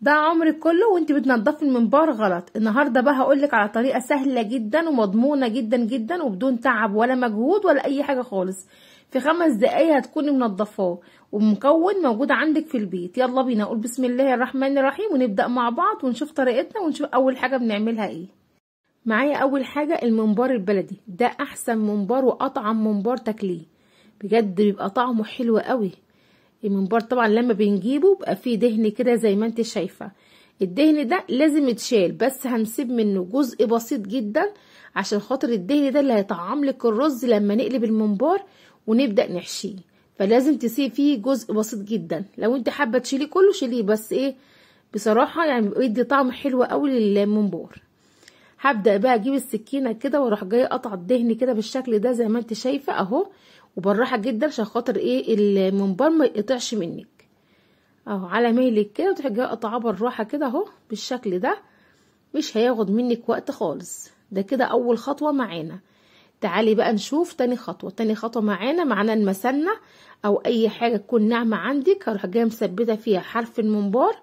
ده عمرك كله وانت بتنضفي المنبار غلط النهارده بقى هقولك على طريقه سهله جدا ومضمونه جدا جدا وبدون تعب ولا مجهود ولا اي حاجه خالص في خمس دقايق هتكوني منضفاه ومكون موجود عندك في البيت يلا بينا نقول بسم الله الرحمن الرحيم ونبدا مع بعض ونشوف طريقتنا ونشوف اول حاجه بنعملها ايه معايا اول حاجه المنبار البلدي ده احسن منبار واطعم منبار تاكليه بجد بيبقى طعمه حلو قوي المنبار طبعا لما بنجيبه بقى فيه دهن كده زي ما انت شايفه الدهن ده لازم يتشال بس هنسيب منه جزء بسيط جدا عشان خاطر الدهن ده اللي هيطعم لك الرز لما نقلب المنبار ونبدا نحشيه فلازم تسيب فيه جزء بسيط جدا لو انت حابه تشيليه كله شيليه بس ايه بصراحه يعني بيدي طعم حلو قوي للمنبار هبدا بقى اجيب السكينه كده واروح جايه اقطع الدهن كده بالشكل ده زي ما انت شايفه اهو وبالراحه جدا عشان خاطر ايه المنبار ما يقطعش منك اهو على ميلك كده وتروحي جايه قطعاه بالراحه كده اهو بالشكل ده مش هياخد منك وقت خالص ده كده اول خطوه معانا تعالي بقى نشوف تاني خطوه تاني خطوه معانا معانا المسنه او اي حاجه تكون ناعمه عندك هروح جايه مثبته فيها حرف المنبار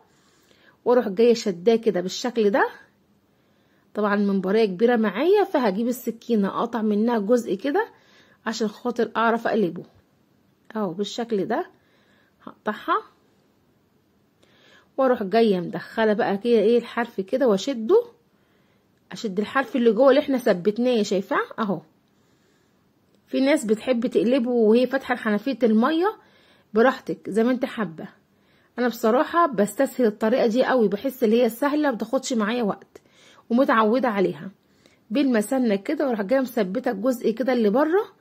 واروح جايه شداه كده بالشكل ده طبعا المنباريه كبيره معايا فهجيب السكينه اقطع منها جزء كده عشان خاطر اعرف اقلبه اهو بالشكل ده هقطعها واروح جايه مدخله بقى كده ايه الحرف كده واشده اشد الحرف اللي جوه اللي احنا ثبتناه شايفاه اهو في ناس بتحب تقلبه وهي فاتحه حنفيه الميه براحتك زي ما انت حابه انا بصراحه بستسهل الطريقه دي قوي بحس اللي هي سهله بتاخدش معايا وقت ومتعوده عليها بالمسنه كده واروح جايه مثبته الجزء كده اللي بره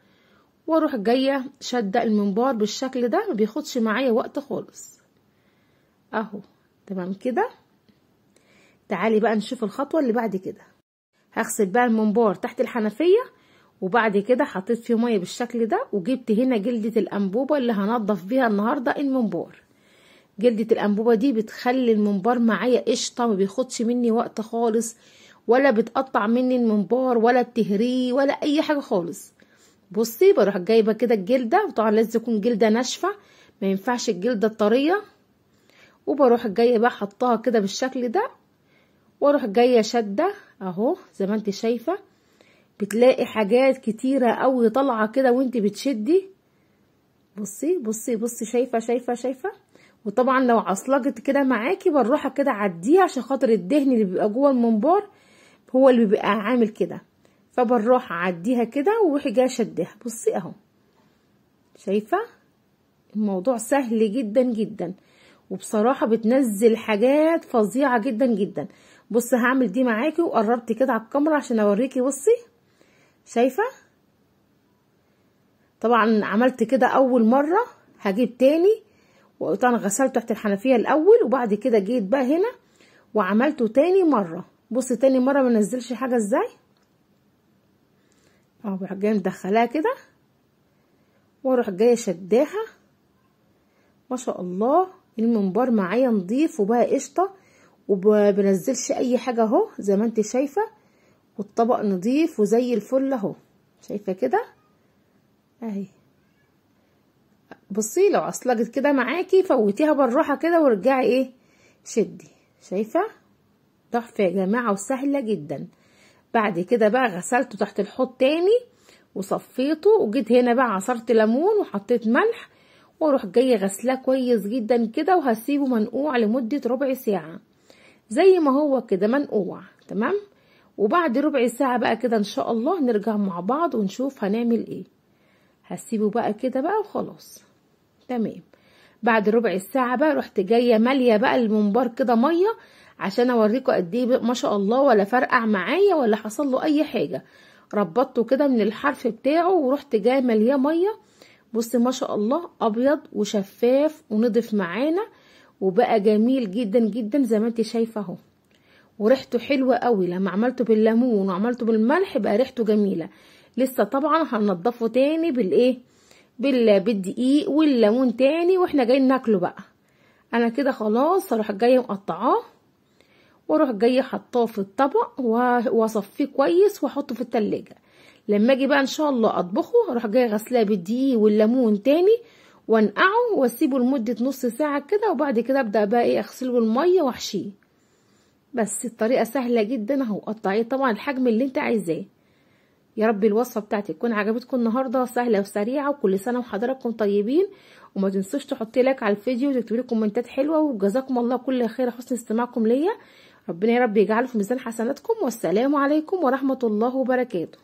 واروح جايه شاده المنبار بالشكل ده ما بياخدش معايا وقت خالص اهو تمام كده تعالي بقى نشوف الخطوه اللي بعد كده هغسل بقى المنبار تحت الحنفيه وبعد كده حطيت فيه ميه بالشكل ده وجبت هنا جلده الانبوبه اللي هنضف بيها النهارده المنبار جلده الانبوبه دي بتخلي المنبار معايا قشطه ما بياخدش مني وقت خالص ولا بتقطع مني المنبار ولا بتهريه ولا اي حاجه خالص بصي بروح جايبه كده الجلده وطبعا لازم تكون جلده ناشفه ما ينفعش الجلده الطريه وبروح جايه بقى حطها كده بالشكل ده واروح جايه شاده اهو زي ما انت شايفه بتلاقي حاجات كتيره قوي طالعه كده وانت بتشدي بصي بصي بصي شايفه شايفه شايفه وطبعا لو عصلجت كده معاكي بالراحه كده عديها عشان خاطر الدهن اللي بيبقى جوه المنبار هو اللي بيبقى عامل كده فبنروح عديها كده وروحي جاية شدها بصي اهو شايفة الموضوع سهل جدا جدا وبصراحة بتنزل حاجات فظيعة جدا جدا بص هعمل دي معاكي وقربت كده على الكاميرا عشان اوريكي بصي شايفة طبعا عملت كده اول مرة هجيب تاني انا غسلت تحت الحنفية الاول وبعد كده جيت بقى هنا وعملته تاني مرة بصي تاني مرة منزلش حاجة ازاي اهو بروح جايه مدخلاها كده واروح جايه شداها ما شاء الله المنبار معايا نضيف وبقى قشطه وبنزلش اي حاجه اهو زي ما انت شايفه والطبق نضيف وزي الفل اهو شايفه كده اهي بصي لو اصلجت كده معاكي فوتيها بالراحه كده وارجعي ايه شدي شايفه تحفه يا جماعه وسهله جدا بعد كده بقى غسلته تحت الحوض تاني وصفيته وجيت هنا بقى عصرت ليمون وحطيت ملح واروح جايه غسلاه كويس جدا كده وهسيبه منقوع لمده ربع ساعه زي ما هو كده منقوع تمام وبعد ربع ساعه بقى كده ان شاء الله نرجع مع بعض ونشوف هنعمل ايه هسيبه بقى كده بقى وخلاص تمام بعد ربع ساعه بقى رحت جايه ماليه بقى المنبار كده ميه عشان اوريكم قد ايه ما شاء الله ولا فرقع معايا ولا حصل له اي حاجه ربطته كده من الحرف بتاعه ورحت جايه مليان ميه بص ما شاء الله ابيض وشفاف ونضف معانا وبقى جميل جدا جدا زي ما انت شايفه اهو وريحته حلوه قوي لما عملته بالليمون وعملته بالملح بقى ريحته جميله لسه طبعا هننضفه تاني بالايه بالدقيق والليمون تاني واحنا جايين ناكله بقى انا كده خلاص هروح جايه مقطعاه واروح جاي حطاه في الطبق واصفيه كويس واحطه في التلاجة لما اجي بقى ان شاء الله اطبخه اروح جاي غسلاه بالدقيق والليمون تاني وانقعه واسيبه لمدة نص ساعة كده وبعد كده ابدأ بقى ايه اغسله بالمية واحشيه بس الطريقة سهلة جدا اهو قطعيه طبعا الحجم اللي انت عايزاه يا رب الوصفة بتاعتي تكون عجبتكم النهاردة سهلة وسريعة وكل سنة وحضراتكم طيبين وما تنسوش تحطي لايك على الفيديو وتكتبي لي كومنتات حلوة وجزاكم الله كل خير حسن استماعكم ليا ربنا يا رب يجعله في ميزان حسناتكم والسلام عليكم ورحمة الله وبركاته